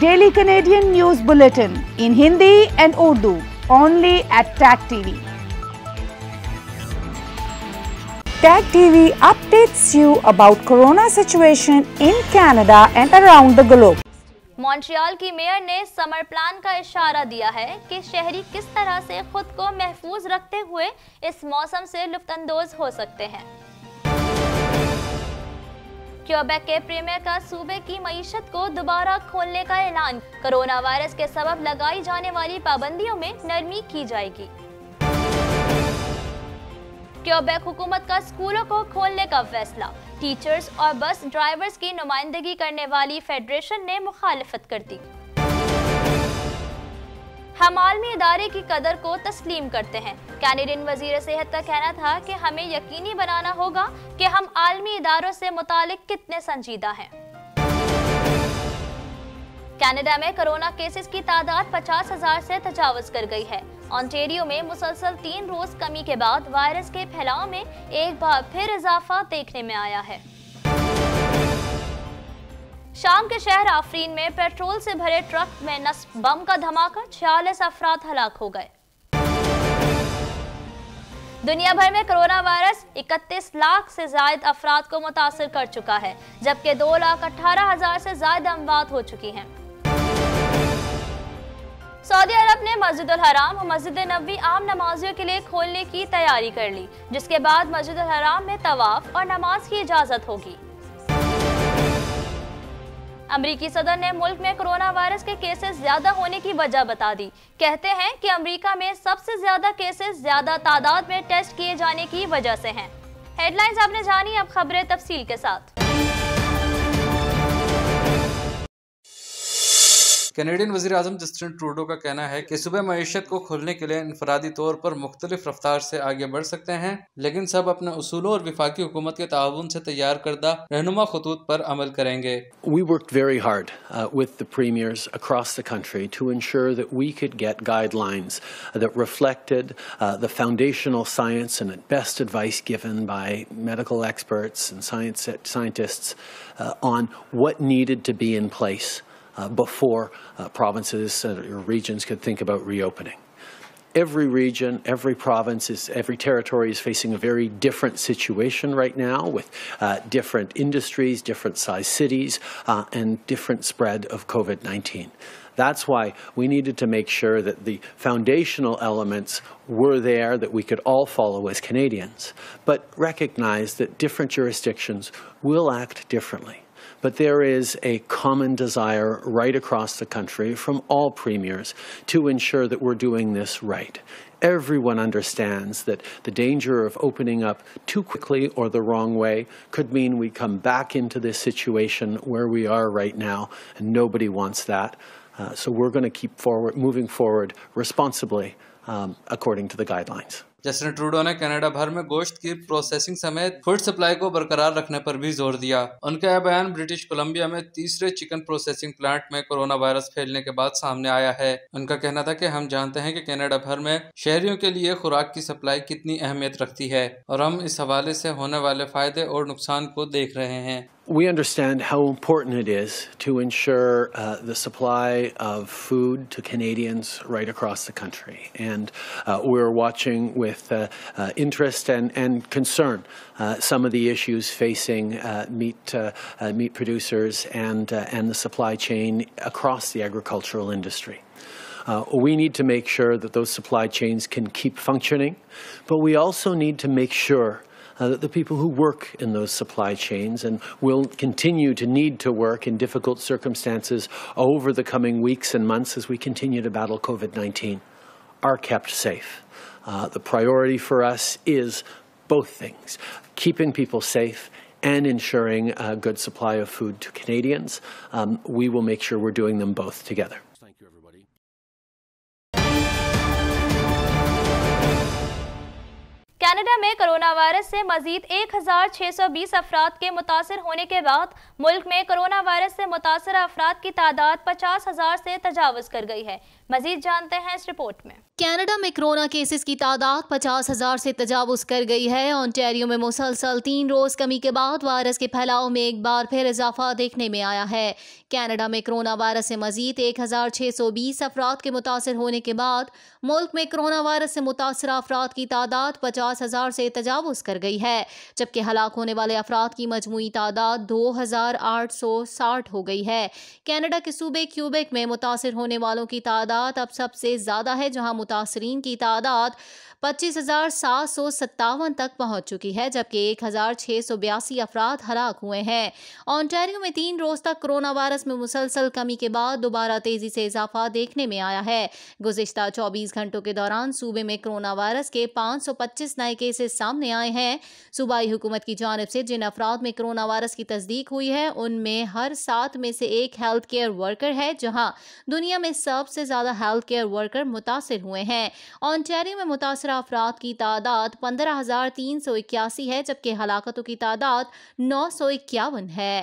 Daily Canadian news bulletin in Hindi and Urdu only at tag TV tag TV updates you about corona situation in Canada and around the globe Montreal की mayor ने summer plan का इशारा दिया है कि शहरी किस तरह से खुद को महफूज रखते हुए इस मौसम से लुफ्तंदोज हो सकते हैं क्यूबेक के प्रीमियर का सूबे की मीशत को दोबारा खोलने का ऐलान कोरोना वायरस के सबब लगाई जाने वाली पाबंदियों में नरमी की जाएगी क्यूबेक हुकूमत का स्कूलों को खोलने का फैसला टीचर्स और बस ड्राइवर्स की नुमाइंदगी करने वाली फेडरेशन ने मुखालफत कर दी हम आलमी इदारे की कदर को तस्लीम करते हैं कैनेडियन वजीर सेहत का कहना था कि हमें यकीनी बनाना होगा कि हम आलमी इदारों से मुतल कितने संजीदा हैं कनाडा में कोरोना केसेस की तादाद पचास हजार से तजावज कर गई है ऑन्टेरियो में मुसलसल तीन रोज कमी के बाद वायरस के फैलाव में एक बार फिर इजाफा देखने में आया है शाम के शहर आफरीन में पेट्रोल से भरे ट्रक में नस बम का धमाका छियालीस अफराद हलाक हो गए दुनिया भर में कोरोना वायरस 31 लाख से ज्यादा अफराद को मुतासर कर चुका है जबकि दो लाख अठारह हजार से जायद अमवात हो चुकी हैं सऊदी अरब ने मस्जिद हराम और मस्जिद नबी आम नमाजियों के लिए खोलने की तैयारी कर ली जिसके बाद मस्जिद हराम में तवाफ और नमाज की इजाज़त होगी अमरीकी सदर ने मुल्क में कोरोना वायरस के केसेस ज्यादा होने की वजह बता दी कहते हैं कि अमरीका में सबसे ज्यादा केसेस ज्यादा तादाद में टेस्ट किए जाने की वजह से हैं हेडलाइंस आपने जानी अब खबरें तफसील के साथ कैनेडियन वजी अजम जस्टिन ट्रूडो का कहना है कि सुबह मीशत को खोलने के लिए इनफरादी तौर पर मुख्तलिफ रफ्तार से आगे बढ़ सकते हैं लेकिन सब अपने असूलों और विफाकी हुकूमत के ताउन से तैयार करदा रहनुमा खतूत पर अमल करेंगे We worked very hard uh, with the premiers across the country to ensure that we could get guidelines that reflected uh, the foundational science and best advice given by medical experts and science scientists uh, on what needed to be in place Uh, before uh, provinces or regions could think about reopening every region, every province, is, every territory is facing a very different situation right now with uh, different industries, different sized cities, uh, and different spread of COVID-19. That's why we needed to make sure that the foundational elements were there that we could all follow as Canadians, but recognize that different jurisdictions will act differently but there is a common desire right across the country from all premiers to ensure that we're doing this right. Everyone understands that the danger of opening up too quickly or the wrong way could mean we come back into this situation where we are right now, and nobody wants that. Uh, so we're going to keep forward, moving forward responsibly um, according to the guidelines. Justin Trudeau ने Canada भर में गोश्त की processing समेत food supply को बरकरार रखने पर भी जोर दिया उनका यह बयान ब्रिटिश कोलंबिया में तीसरे चिकन प्रोसेसिंग प्लांट में कोरोना वायरस फैलने के बाद सामने आया है उनका कहना था की हम जानते हैं की कैनेडा भर में शहरियों के लिए खुराक की सप्लाई कितनी अहमियत रखती है और हम इस हवाले से होने वाले फायदे और नुकसान को देख रहे हैं We understand how important it is to ensure uh, the supply of food to Canadians right across the country. And uh, we're watching with with uh, uh, interest and, and concern uh, some of the issues facing meat, meat producers and, and the supply chain across the agricultural industry. Uh, we need to make sure that those supply chains can keep functioning, but we also need to make sure uh, that the people who work in those supply chains and will continue to need to work in difficult circumstances over the coming weeks and months as we continue to battle COVID 19 are kept safe. Uh, the priority for us is both things, keeping people safe and ensuring a good supply of food to Canadians. Um, we will make sure we're doing them both together. में corona virus से मजीद 1620 अफराद के मुतासर होने के बाद मुल्क में कोरोना वायरस से मुतासर अफराद की तादाद पचास हजार से तजावज कर गई है मजीद जानते हैं इस रिपोर्ट में कनाडा में कोरोना केसेस की तादाद पचास हजार से तजावज कर गई है ऑनटेरियो में मुसलसल तीन रोज कमी के बाद वायरस के फैलाव में एक बार फिर इजाफा देखने में आया है कनाडा में कोरोना वायरस से मजीद एक हजार छह सौ बीस अफराद के मुतासर होने के बाद मुल्क में कोरोना वायरस से मुतासर अफराद की तादाद पचास हजार हथियार से तजावज़ कर गई है जबकि हलाक होने वाले अफराद की मजमू तादाद दो हज़ार आठ सौ साठ हो गई है कैनेडा के सूबे क्यूबेक में मुतासर होने वालों की तादाद अब सबसे ज़्यादा है जहाँ मुतासरीन की तादाद पच्चीस हज़ार सात सौ सत्तावन तक पहुंच चुकी है जबकि एक हज़ार छः सौ बयासी अफराद हलाक हुए हैं ऑनटेरियो में तीन रोज़ तक कोरोना वायरस में मुसलसल कमी के बाद दोबारा तेज़ी से इजाफा देखने में आया है गुजशत चौबीस घंटों के दौरान सूबे में कोरोना वायरस के पाँच सौ पच्चीस नए केस केसेस सामने आए हैं सूबाई हुकूमत की जानब से जिन अफराद में कोरोना वायरस की तस्दीक हुई है उनमें हर सात में से एक हेल्थ केयर वर्कर है जहां दुनिया में सबसे ज़्यादा हेल्थ केयर वर्कर मुतासर हुए हैं ऑनटेरियो में मुतासर अफराद की तादाद पंद्रह हज़ार तीन सौ इक्यासी है जबकि हलाकतों की तादाद नौ सौ इक्यावन है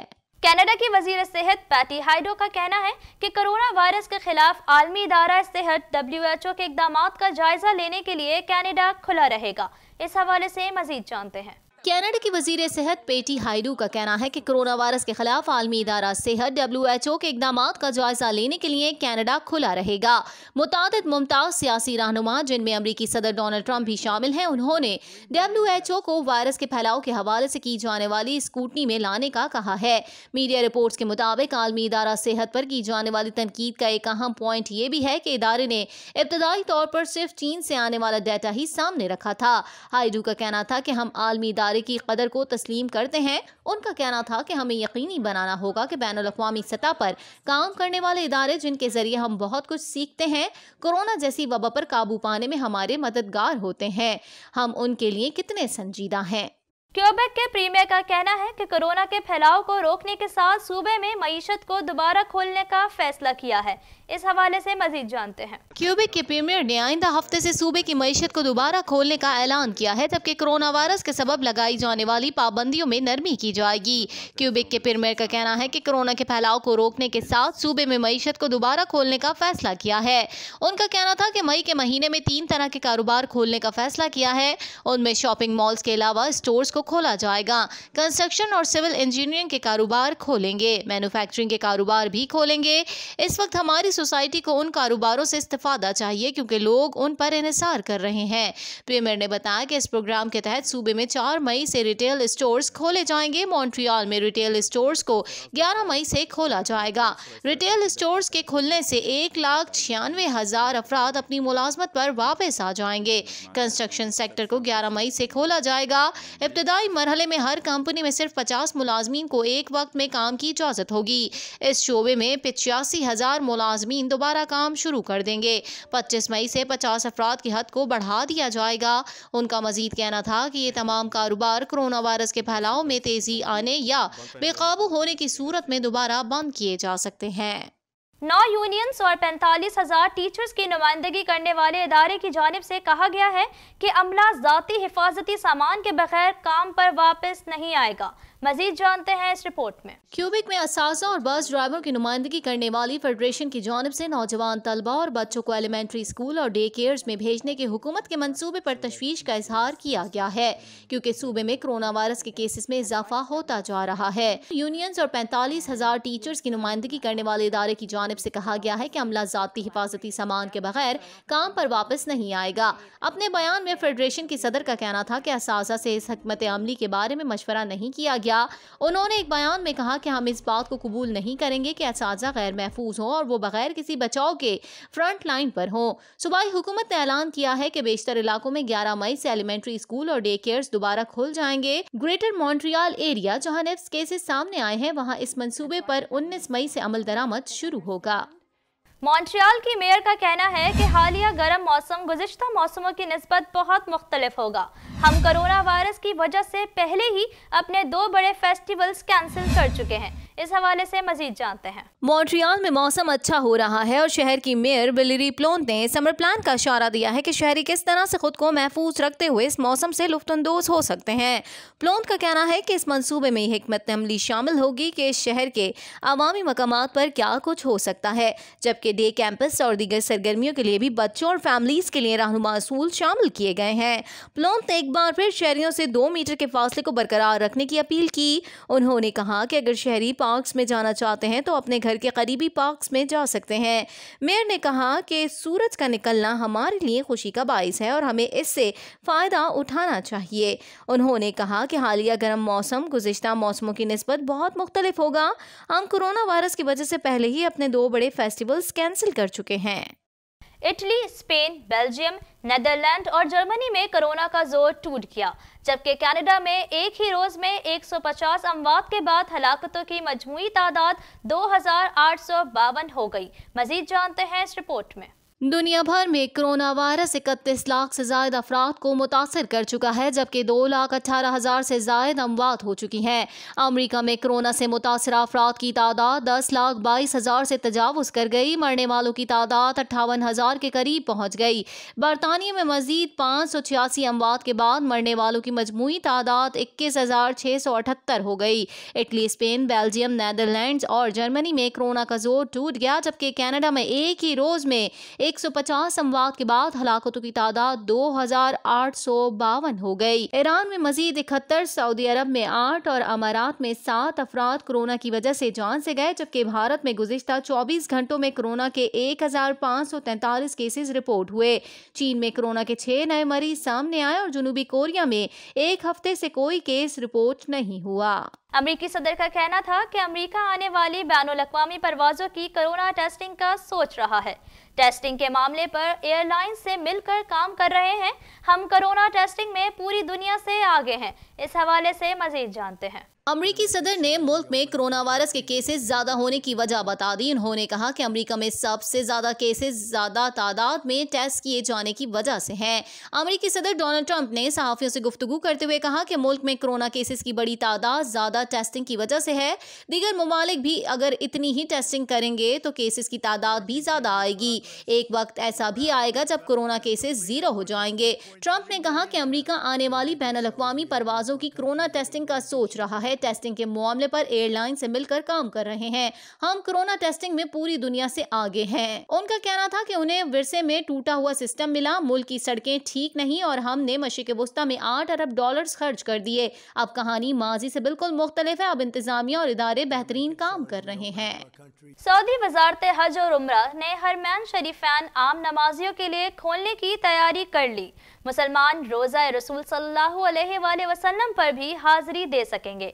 कनाडा के वजीर सेहत पैटी हाइडो का कहना है कि कोरोना वायरस के खिलाफ आलमी इदारा सेहत डब्ल्यू एच ओ के इकदाम का जायजा लेने के लिए कनाडा खुला रहेगा इस हवाले से मजीद जानते हैं कैनेडा की वजीर सेहत पेटी हाइडू का कहना है कि कोरोना वायरस के खिलाफ आलमी इदारा सेहत डब्ल्यू के इकदाम का जायजा लेने के लिए कैनेडा खुला रहेगा मुताद मुमताज़ सियासी रहनुमा जिनमें अमरीकी सदर डोनाल्ड ट्रंप भी शामिल हैं उन्होंने डब्ल्यू को वायरस के फैलाव के हवाले से की जाने वाली स्कूटनी में लाने का कहा है मीडिया रिपोर्ट के मुताबिक आलमी इदारा सेहत पर की जाने वाली तनकीद का एक अहम पॉइंट ये भी है कि इदारे ने इब्तदाई तौर पर सिर्फ चीन से आने वाला डाटा ही सामने रखा था हाइडू का कहना था कि हम आलमी इदारे इदारे की कदर को तस्लीम करते हैं उनका कहना था कि हमें यकीनी बनाना होगा कि बैन अवी सतह पर काम करने वाले इदारे जिनके ज़रिए हम बहुत कुछ सीखते हैं कोरोना जैसी वबा पर काबू पाने में हमारे मददगार होते हैं हम उनके लिए कितने संजीदा हैं क्यूबेक के प्रीमियर का कहना है कि कोरोना के फैलाव को रोकने के साथ सूबे में मीशत को दोबारा खोलने का फैसला किया है इस हवाले से मजीद जानते हैं क्यूबिक के प्रीमियर ने आइंदा हफ्ते से सूबे की मीशत को दोबारा खोलने का ऐलान किया है जबकि कोरोना वायरस के सबब लगाई जाने वाली पाबंदियों में नरमी की जाएगी क्यूबिक के प्रीमियर का कहना है कि कोरोना के फैलाव को रोकने के साथ सूबे में मीशत को दोबारा खोलने का फैसला किया है उनका कहना था कि मई के महीने में तीन तरह के कारोबार खोलने का फैसला किया है उनमें शॉपिंग मॉल्स के अलावा स्टोर्स को खोला जाएगा कंस्ट्रक्शन और सिविल इंजीनियरिंग के कारोबार खोलेंगे मैनुफेक्चरिंग के कारोबार भी खोलेंगे इस वक्त हमारी सोसाइटी को उन कारोबारों से इस्तीफादा चाहिए क्योंकि लोग उन पर इसार कर रहे हैं प्रीमियर ने बताया कि इस प्रोग्राम के तहत सूबे में चार मई से रिटेल स्टोर्स खोले जाएंगे मॉन्ट्रियल में रिटेल स्टोर्स को ग्यारह मई से खोला जाएगा रिटेल स्टोर्स के खुलने से एक लाख छियानवे हज़ार अफराद अपनी मुलाजमत पर वापस आ जाएंगे कंस्ट्रक्शन सेक्टर को ग्यारह मई से खोला जाएगा इब्तदाई मरहले में हर कंपनी में सिर्फ पचास मुलाजमीन को एक वक्त में काम की इजाज़त होगी इस शोबे में पिचासी हज़ार मुलाजम मुलाजमीन दोबारा काम शुरू कर देंगे पच्चीस मई से पचास अफराद की हद को बढ़ा दिया जाएगा उनका मजीद कहना था कि ये तमाम कारोबार कोरोना वायरस के फैलाव में तेज़ी आने या बेकाबू होने की सूरत में दोबारा बंद किए जा सकते हैं नौ यूनियंस और पैंतालीस हज़ार टीचर्स की नुमाइंदगी करने वाले इदारे की जानब से कहा गया है कि अमला ज़ाती हिफाजती सामान के बगैर काम पर वापस नहीं आएगा मजीद जानते हैं इस रिपोर्ट में क्यूबिक में असाजा और बस ड्राइवरों की नुमाइंदगी करने वाली फेडरेशन की जानब ऐसी नौजवान तलबा और बच्चों को एलिमेंट्री स्कूल और डे केयर्स में भेजने के हुकूमत के मनसूबे आरोप तशवीश का इजहार किया गया है क्यूँकी सूबे में कोरोना वायरस के केसेस में इजाफा होता जा रहा है यूनियंस और पैंतालीस हजार टीचर्स की नुमाइंदगी करने वाले इदारे की जानब ऐसी कहा गया है की अमला जाती हिफाजती सामान के बगैर काम आरोप वापस नहीं आएगा अपने बयान में फेडरेशन की सदर का कहना था की इस हकमत अमली के बारे में मशवरा नहीं किया गया किया उन्होंने एक बयान में कहा कि हम इस बात को कबूल नहीं करेंगे कि इस गैर महफूज हों और वो बगैर किसी बचाव के फ्रंट लाइन पर हों सूबाई हुकूमत ने ऐलान किया है कि बेशतर इलाकों में ग्यारह मई से एलिमेंट्री स्कूल और डे केयर्स दोबारा खुल जाएंगे ग्रेटर मॉन्ट्रियाल एरिया जहाँ नेफ्स केसेस सामने आए हैं वहाँ इस मनसूबे पर उन्नीस मई से अमल दरामद शुरू होगा मॉन्ट्रियल की मेयर का कहना है कि हालिया गर्म मौसम गुजशत मौसमों की नस्बत बहुत मुख्तलिफ होगा हम कोरोना वायरस की वजह से पहले ही अपने दो बड़े फेस्टिवल्स कैंसिल कर चुके हैं इस हवाले से मजीद जानते हैं मॉन्ट्रियल में मौसम अच्छा हो रहा है और शहर की मेयर बिलरी प्लोन ने समर प्लान का इशारा दिया है कि शहरी किस तरह से खुद को महफूज रखते हुए इस मौसम से लुफ्तानंदोज हो सकते हैं प्लोन का कहना है कि इस मंसूबे में हमत अमली शामिल होगी कि इस शहर के अवामी मकाम पर क्या कुछ हो सकता है जबकि जबकि डे कैंपस और दीगर सरगर्मियों के लिए भी बच्चों और फैमिलीज़ के लिए रहनुमा असूल शामिल किए गए हैं प्लोम ने एक बार फिर शहरीों से दो मीटर के फासले को बरकरार रखने की अपील की उन्होंने कहा कि अगर शहरी पार्कस में जाना चाहते हैं तो अपने घर के करीबी पार्कस में जा सकते हैं मेयर ने कहा कि सूरज का निकलना हमारे लिए खुशी का बायस है और हमें इससे फ़ायदा उठाना चाहिए उन्होंने कहा कि हालिया गर्म मौसम गुजशत मौसमों की नस्बत बहुत मुख्तलिफ होगा हम कोरोना वायरस की वजह से पहले ही अपने दो बड़े फेस्टिवल्स कैंसिल कर चुके हैं इटली स्पेन बेल्जियम नेदरलैंड और जर्मनी में कोरोना का जोर टूट गया जबकि कनाडा में एक ही रोज में 150 अमवात के बाद हलाकतों की मजमू तादाद दो हो गई मजीद जानते हैं इस रिपोर्ट में दुनिया भर में कोरोना वायरस इकतीस लाख से जायद अफराद को मुतासर कर चुका है जबकि दो लाख अठारह हजार से ज्यादा अमवात हो चुकी हैं अमरीका में कोरोना से मुतासर अफराद की तादाद दस लाख बाईस हजार से तजावज़ कर गई मरने वालों की तादाद अट्ठावन हजार के करीब पहुँच गई बरतानिया में मजीद पाँच सौ छियासी अमवात के बाद मरने वालों की मजमू तादाद इक्कीस हजार छः सौ अठहत्तर हो गई इटली स्पेन बेल्जियम नैदरलैंड और जर्मनी में कोरोना का जोर टूट गया जबकि कैनेडा में एक ही रोज़ में पचास संवाद के बाद हलाकतों की तादाद दो हजार आठ सौ बावन हो गई ईरान में मजीद इकहत्तर सऊदी अरब में आठ और अमारात में सात अफराद कोरोना की वजह से जान से गए जबकि भारत में गुजश्ता चौबीस घंटों में कोरोना के एक हजार पाँच सौ तैतालीस केसेज रिपोर्ट हुए चीन में कोरोना के छह नए मरीज सामने आए और जुनूबी कोरिया में एक हफ्ते से कोई केस रिपोर्ट नहीं हुआ अमरीकी सदर का कहना था कि अमरीका आने वाली बैन अवी परवाजों की कोरोना टेस्टिंग का सोच रहा है टेस्टिंग के मामले पर एयरलाइंस से मिलकर काम कर रहे हैं हम कोरोना टेस्टिंग में पूरी दुनिया से आगे हैं इस हवाले से मजीद जानते हैं अमरीकी सदर ने मुल्क में कोरोना वायरस के केसेस ज़्यादा होने की वजह बता दी उन्होंने कहा कि अमरीका में सबसे ज़्यादा केसेस ज़्यादा तादाद में टेस्ट किए जाने की वजह से हैं अमरीकी सदर डोनाल्ड ट्रंप ने सहाफ़ियों से गुफ्तु करते हुए कहा कि मुल्क में कोरोना केसेस की बड़ी तादाद ज़्यादा टेस्टिंग की वजह से है दीगर ममालिक भी अगर इतनी ही टेस्टिंग करेंगे तो केसेस की तादाद भी ज़्यादा आएगी एक वक्त ऐसा भी आएगा जब कोरोना केसेस ज़ीरो हो जाएंगे ट्रंप ने कहा कि अमरीका आने वाली बैन अवी परवाज़ों की कोरोना टेस्टिंग का सोच रहा है में टेस्टिंग के मामले पर एयरलाइन से मिलकर काम कर रहे हैं हम कोरोना टेस्टिंग में पूरी दुनिया से आगे हैं उनका कहना था कि उन्हें विरसे में टूटा हुआ सिस्टम मिला मुल्क की सड़कें ठीक नहीं और हमने मशीक वस्ता में आठ अरब डॉलर खर्च कर दिए अब कहानी माजी से बिल्कुल मुख्तलिफ है अब इंतजामिया और इदारे बेहतरीन काम कर रहे हैं सऊदी वजारत हज और उम्र ने हरमैन शरीफान आम नमाजियों के लिए खोलने की तैयारी कर ली मुसलमान रोज़ा रसूल सल्लल्लाहु अलैहि वसल्लम पर भी हाजिरी दे सकेंगे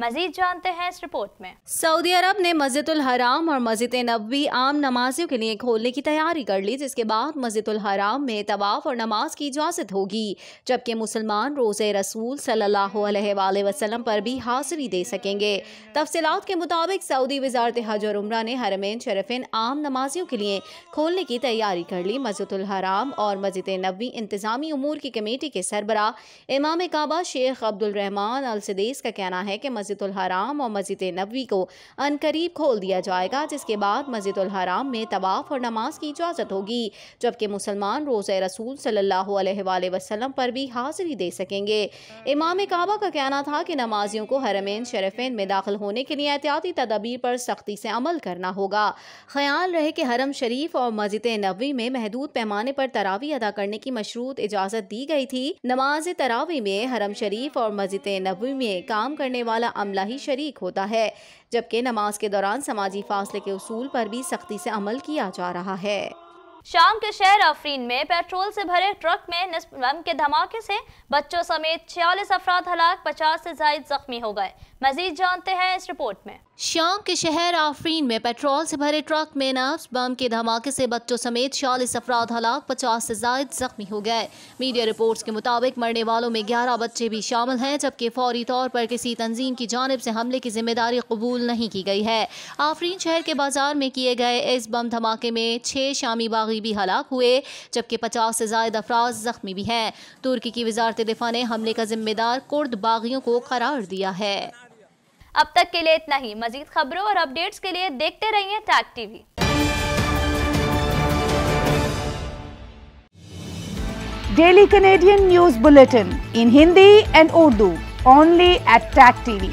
मजीद जानते हैं इस रिपोर्ट में सऊदी अरब ने मस्जिद हराम और मस्जिद नबी आम नमाजियों के लिए खोलने की तैयारी कर ली जिसके बाद मस्जिद हराम में तवाफ और नमाज की इजाजत होगी जबकि मुसलमान रोज़े रसूल सल्लल्लाहु पर भी हाजिरी दे सकेंगे तफसलत के मुताबिक सऊदी वजारत हज और उम्र ने हरमेन शरफिन आम नमाजियों के लिए खोलने की तैयारी कर ली मस्जिद हराम और मस्जिद नबी इंतजामी उमूर की कमेटी के सरबरा इमाम काबा शेख अब्दुलरहमान अलसदेस का कहना है कि मस्जिद हराम और मस्जिद नबी को अनकरीब खोल दिया जाएगा जिसके बाद मस्जिदुलहराम में तवाफ़ और नमाज की इजाज़त होगी जबकि मुसलमान रोज़ रसूल सल्ला वसलम पर भी हाजिरी दे सकेंगे इमाम काबा का कहना था कि नमाजियों को हरमेन शरफेन में दाखिल होने के लिए एहतियाती तदाबीर पर सख्ती से अमल करना होगा ख्याल रहे कि हरम शरीफ और मस्जिद नबी में महदूद पैमाने पर तरावी अदा करने की मशरूत इजाज़त दी गई थी नमाज तरावी में हरम शरीफ और मस्जिद नबी में काम करने वाला अमला ही शरीक होता है जबकि नमाज के दौरान समाजी फासले के असूल पर भी सख्ती से अमल किया जा रहा है शाम के शहर अफरीन में पेट्रोल से भरे ट्रक में बम के धमाके से बच्चों समेत छियालीस अफराद हलाक पचास से जायद जख्मी हो गए मजीद जानते हैं इस रिपोर्ट में शाम के शहर आफरीन में पेट्रोल से भरे ट्रक में नफ्स बम के धमाके से बच्चों समेत छियालीस अफराद हलाक पचास से जायद जख्मी हो गए मीडिया रिपोर्ट्स के मुताबिक मरने वालों में ग्यारह बच्चे भी शामिल हैं जबकि फौरी तौर पर किसी तंजीम की जानब से हमले की जिम्मेदारी कबूल नहीं की गई है आफरीन शहर के बाजार में किए गए इस बम धमाके में छः शामी बाग मगरबी हलाक हुए जबकि पचास से जायद अफराज जख्मी भी हैं तुर्की की वजारत दिफा ने हमले का जिम्मेदार कुर्द बागियों को करार दिया है अब तक के लिए इतना ही मजीद खबरों और अपडेट्स के लिए देखते रहिए tag TV daily Canadian news bulletin in Hindi and Urdu only at tag TV